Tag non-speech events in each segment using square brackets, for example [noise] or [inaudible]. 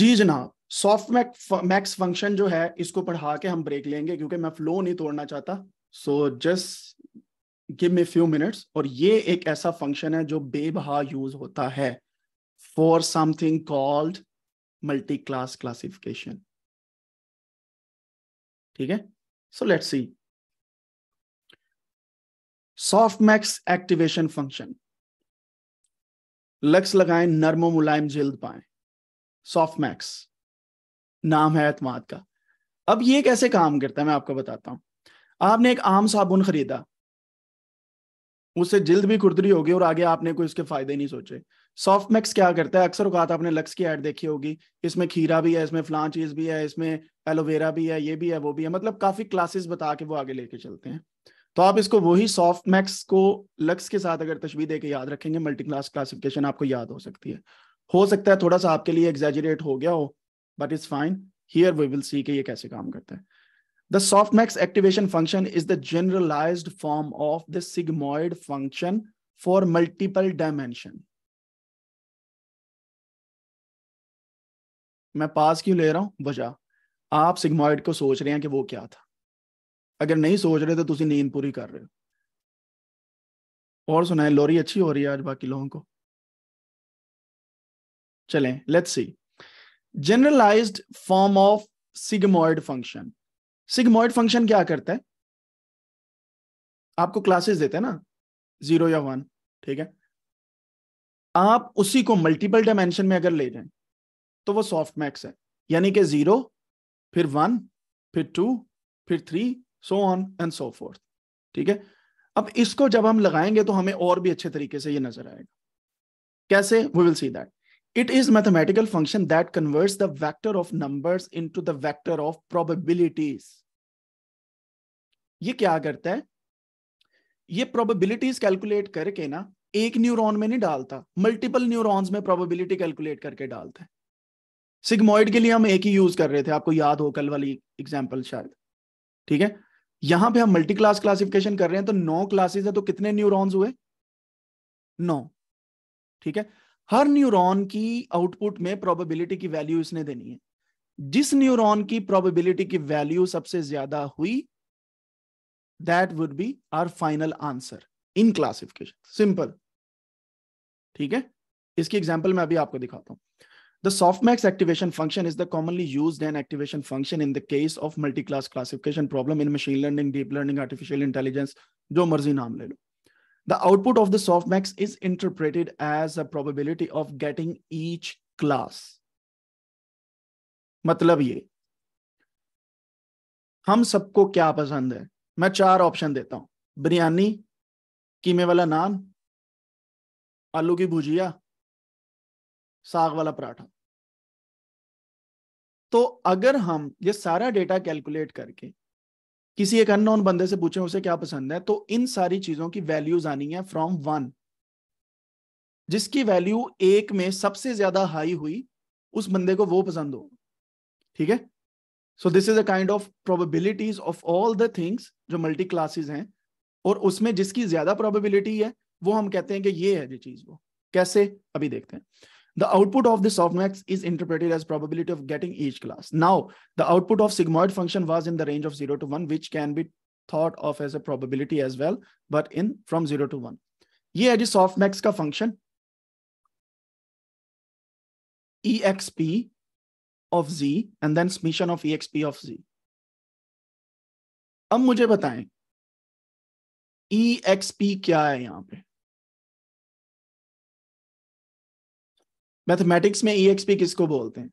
जी जनाब soft max function जो है इसको पढ़ा के हम ब्रेक लेंगे क्योंकि मैं फ्लो नहीं तोड़ना चाहता so just give me few minutes और ये एक ऐसा फंक्शन है जो बेबहा यूज होता है for something called multi class classification ठीक है so let's see soft max activation function लक्स लगाएं नर्मो मुलायम जल्द पाएं सॉफ्टमैक्स नाम है एतमाद का अब ये कैसे काम करता है मैं आपको बताता हूं आपने एक आम साबुन खरीदा उससे जल्द भी खुरदरी होगी और आगे आपने कोई उसके फायदे नहीं सोचे सॉफ्ट मैक्स क्या करता है अक्सर अवकात आपने लक्स की ऐड देखी होगी इसमें खीरा भी है इसमें फलां चीज भी है इसमें एलोवेरा भी है ये भी है वो भी है मतलब काफी क्लासेस बता के वो आगे लेके चलते हैं तो आप इसको वही सॉफ्ट मैक्स को लक्स के साथ अगर तशबी दे के याद रखेंगे मल्टी क्लास क्लासिफिकेशन आपको याद हो सकती है हो सकता है थोड़ा सा आपके लिए एग्जेजरेट हो गया हो but it's fine here we will see कि ये कैसे काम करता है the soft max activation function is the generalize form of the sigmoid function for multiple dimension मैं पास क्यों ले रहा हूं वजह आप सिग्मोइड को सोच रहे हैं कि वो क्या था अगर नहीं सोच रहे तो तुम नींद पूरी कर रहे हो और सुनाए लोरी अच्छी हो रही है आज बाकी लोगों को चलें let's see generalized form of sigmoid function sigmoid function क्या करता है आपको क्लासेस देते हैं ना जीरो या वन ठीक है आप उसी को मल्टीपल डायमेंशन में अगर ले जाए तो वो सॉफ्ट मैक्स है यानी कि जीरो फिर वन फिर टू फिर three so on and so forth ठीक है अब इसको जब हम लगाएंगे तो हमें और भी अच्छे तरीके से ये नजर आएगा कैसे we will see that It is mathematical function that converts the vector of numbers into the vector of probabilities. ये क्या करता है ये probabilities कैलकुलेट करके ना एक न्यूरॉन में नहीं डालता मल्टीपल न्यूरॉन्स में प्रोबेबिलिटी कैलकुलेट करके डालता है सिग्मोइड के लिए हम एक ही यूज कर रहे थे आपको याद हो कल वाली एग्जाम्पल शायद ठीक है यहां पे हम मल्टी क्लास क्लासिफिकेशन कर रहे हैं तो नौ क्लासेस है तो कितने न्यूरॉन्स हुए नौ ठीक है हर न्यूरॉन की आउटपुट में प्रोबेबिलिटी की वैल्यू इसने देनी है जिस न्यूरॉन की प्रोबेबिलिटी की वैल्यू सबसे ज्यादा हुई that would be our final answer in classification simple ठीक है इसकी एग्जाम्पल मैं अभी आपको दिखाता हूँ The softmax activation function is the commonly used an activation function in the case of multi-class classification problem in machine learning, deep learning, artificial intelligence, जो मर्जी नाम ले लो The output of the softmax is interpreted as a probability of getting each class. मतलब ये हम सबको क्या पसंद है मैं चार ऑप्शन देता हूं बिरयानी कीमे वाला नान आलू की भुजिया साग वाला पराठा तो अगर हम ये सारा डेटा कैलकुलेट करके किसी एक अननोन बंदे से पूछे उसे क्या पसंद है तो इन सारी चीजों की वैल्यूज आनी है फ्रॉम वन जिसकी वैल्यू एक में सबसे ज्यादा हाई हुई उस बंदे को वो पसंद हो ठीक है so this is a kind of probabilities of all the things जो मल्टी क्लासेस हैं और उसमें जिसकी ज्यादा प्रोबेबिलिटी है वो हम कहते हैं कि ये है जो चीज वो कैसे अभी देखते हैं the output of the softmax is interpreted as probability of getting each class. Now, the output of sigmoid function was in the range of 0 to 1, which can be thought of as a probability as well, but in from 0 to 1. ये है जी softmax का function, exp of z and then summation of exp of z. अब मुझे बताएं exp क्या है यहां पे मैथमेटिक्स में ईएक्सपी e किसको बोलते हैं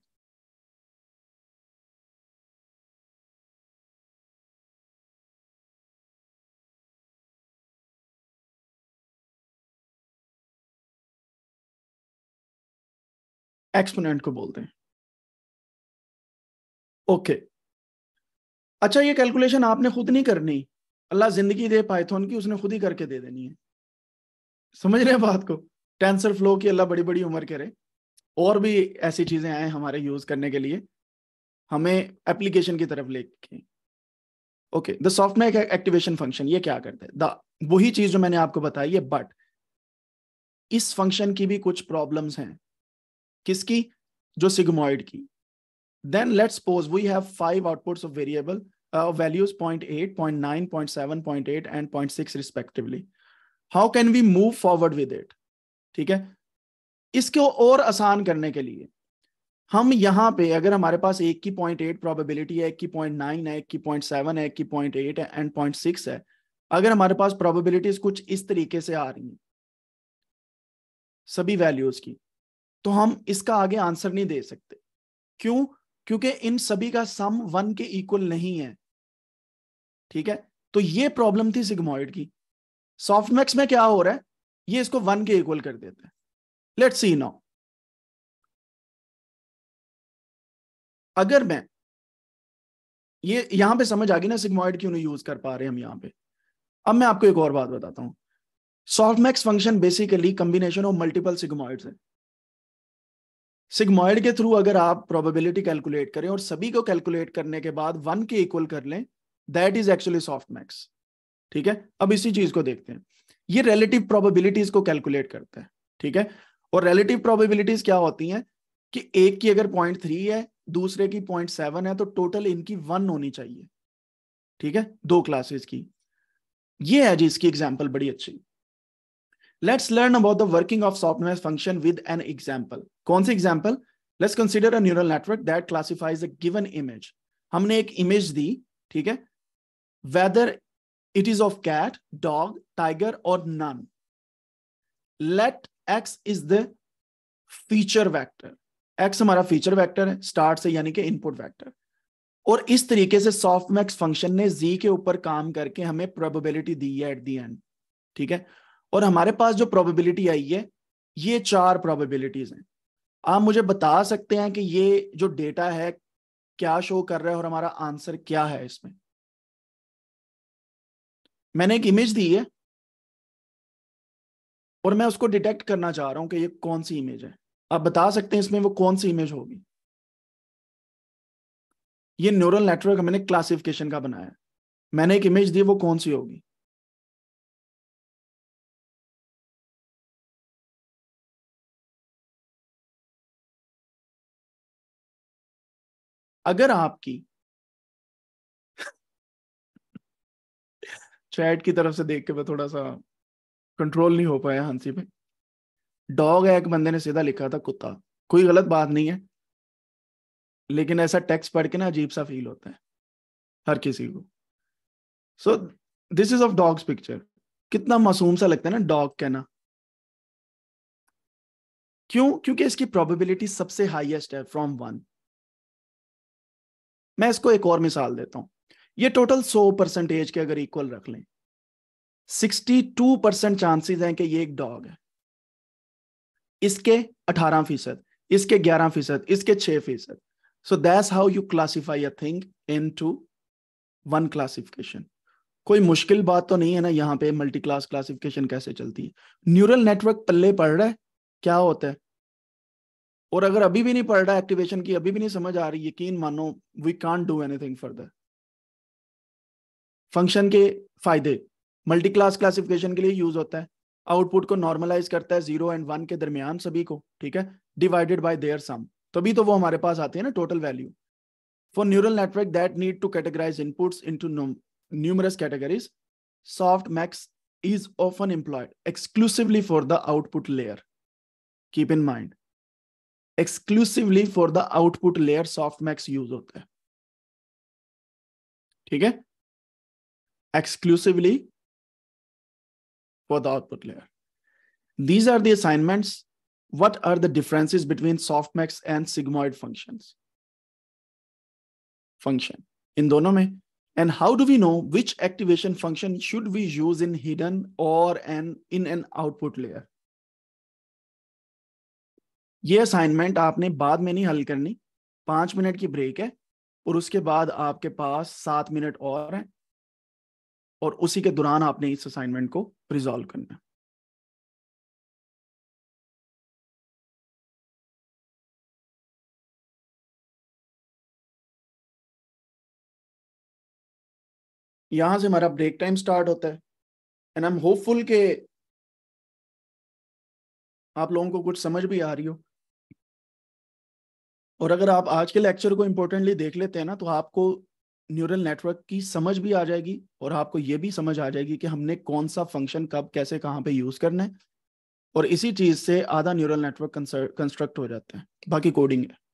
एक्सपोनेंट को बोलते हैं ओके okay. अच्छा ये कैलकुलेशन आपने खुद नहीं करनी अल्लाह जिंदगी दे पाइथन की उसने खुद ही करके दे देनी है समझ रहे हैं बात को टेंसर फ्लो की अल्लाह बड़ी बड़ी उम्र करे और भी ऐसी चीजें आए हमारे यूज करने के लिए हमें एप्लीकेशन की तरफ लेके okay the software activation function ये क्या करता है द वही चीज जो मैंने आपको बताई है बट इस फंक्शन की भी कुछ प्रॉब्लम्स हैं किसकी जो सिग्मोइड की then let's suppose we have five outputs of variable values 0.8, 0.9, 0.7, 0.8 and 0.6 respectively how can we move forward with it ठीक है इसको और आसान करने के लिए हम यहाँ पे अगर हमारे पास एक की पॉइंट एट प्रॉबेबिलिटी है एक की पॉइंट नाइन है एक की पॉइंट सेवन है एक की पॉइंट एट है एंड पॉइंट सिक्स है अगर हमारे पास प्रॉबेबिलिटीज कुछ इस तरीके से आ रही हैं सभी वैल्यूज की तो हम इसका आगे आंसर नहीं दे सकते क्यों क्योंकि इन सभी का सम वन के इक्वल नहीं है ठीक है तो ये प्रॉब्लम थी सिग्मोइड की सॉफ्टमैक्स में क्या हो रहा है ये इसको वन के इक्वल कर देता है लेट्स सी नाउ अगर मैं ये यहां पे समझ आ गई ना सिग्मोइड क्यों नहीं यूज कर पा रहे हम यहां पे अब मैं आपको एक और बात बताता हूँ softmax function basically combination of multiple sigmoids है सिग्मोइड के थ्रू अगर आप प्रोबेबिलिटी कैलकुलेट करें और सभी को कैलकुलेट करने के बाद वन के इक्वल कर लें that is actually soft max ठीक है अब इसी चीज को देखते हैं ये रिलेटिव प्रोबेबिलिटीज को कैलकुलेट करता है ठीक है और रिलेटिव प्रोबेबिलिटीज क्या होती हैं कि एक की अगर पॉइंट थ्री है दूसरे की पॉइंट सेवन है तो टोटल इनकी वन होनी चाहिए ठीक है दो क्लासेस की ये है जी इसकी एग्जाम्पल बड़ी अच्छी let's learn about the working of software function with an example कौन सी example let's consider a neural network that classifies a given image हमने एक इमेज दी ठीक है whether it is of cat dog tiger और none let x is the feature vector x हमारा feature vector है स्टार्ट से यानी कि इनपुट वैक्टर और इस तरीके से सॉफ्टमैक्स फंक्शन ने z के ऊपर काम करके हमें प्रोबेबिलिटी दी है एट दी एंड ठीक है और हमारे पास जो प्रोबेबिलिटी आई है ये चार प्रोबेबिलिटीज हैं आप मुझे बता सकते हैं कि ये जो डेटा है क्या शो कर रहा है और हमारा आंसर क्या है इसमें मैंने एक इमेज दी है और मैं उसको डिटेक्ट करना चाह रहा हूं कि ये कौन सी इमेज है आप बता सकते हैं इसमें वो कौन सी इमेज होगी ये न्यूरल नेटवर्क मैंने क्लासिफिकेशन का बनाया मैंने एक इमेज दी वो कौन सी होगी अगर आपकी चैट [laughs] की तरफ से देख के मैं थोड़ा सा कंट्रोल नहीं हो पाया हंसी पे डॉग है एक बंदे ने सीधा लिखा था कुत्ता कोई गलत बात नहीं है लेकिन ऐसा टेक्स्ट पढ़ के ना अजीब सा फील होता है हर किसी को so this is of dogs picture कितना मासूम सा लगता है ना डॉग कहना क्यों क्योंकि इसकी प्रोबेबिलिटी सबसे हाईएस्ट है फ्रॉम वन मैं इसको एक और मिसाल देता हूं ये टोटल सौ परसेंटेज के अगर इक्वल रख लें टू परसेंट चांसेस हैं कि ये एक डॉग है इसके अठारह फीसद इसके ग्यारह फीसद इसके छह फीसद so that's how you classify a thing into one classification कोई मुश्किल बात तो नहीं है ना यहाँ पे मल्टी क्लास क्लासिफिकेशन कैसे चलती है न्यूरल नेटवर्क पल्ले पढ़ रहा है क्या होता है और अगर अभी भी नहीं पढ़ रहा एक्टिवेशन की अभी भी नहीं समझ आ रही यकीन मानो we can't do anything further function के फायदे मल्टी क्लास क्लासिफिकेशन के लिए यूज होता है आउटपुट को नॉर्मलाइज करता है जीरो एंड वन के दरमियान सभी को ठीक है डिवाइडेड बाय देयर सम तभी तो वो हमारे पास आते हैं ना total value for neural network that need to categorize inputs into numerous categories soft max is often employed exclusively for the output layer keep in mind exclusively for the output layer soft max use होता है ठीक है exclusively for the output layer. These are the assignments. What are the differences between softmax and sigmoid functions? Function in dono mein. And how do we know which activation function should we use in hidden or an in an output layer? ये assignment आपने बाद में नहीं हल करनी पांच minute की break है और उसके बाद आपके पास सात मिनट और हैं और उसी के दौरान आपने इस असाइनमेंट को रिजॉल्व करना है यहां से हमारा ब्रेक टाइम स्टार्ट होता है एंड आई एम होपफुल के आप लोगों को कुछ समझ भी आ रही हो और अगर आप आज के लेक्चर को इम्पोर्टेंटली देख लेते हैं ना तो आपको न्यूरल नेटवर्क की समझ भी आ जाएगी और आपको ये भी समझ आ जाएगी कि हमने कौन सा फंक्शन कब कैसे कहाँ पे यूज करना है और इसी चीज से आधा न्यूरल नेटवर्क कंस्ट्रक्ट हो जाते हैं बाकी कोडिंग है